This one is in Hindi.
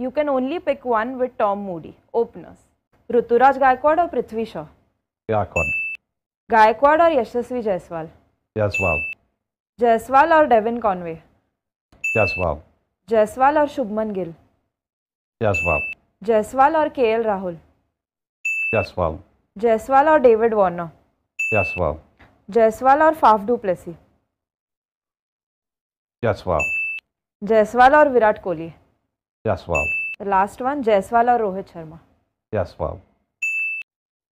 you can only pick one with Tom Moody openers Ruturaj Gaikwad और पृथ्वी शॉ गायकवाड़ और यशस्वी जायसवाल जायसवाल जायसवाल और डेविन कॉनवे जायसवाल जायसवाल और शुभमन गिल जायसवाल जायसवाल और के एल राहुल जायसवाल जायसवाल और डेविड वॉर्नर जायसवाल जायसवाल और फाफडू प्लेसी जायसवाल जायसवाल और विराट कोहली जसवाल लास्ट वन जयसवाल और रोहित शर्मा जसवाल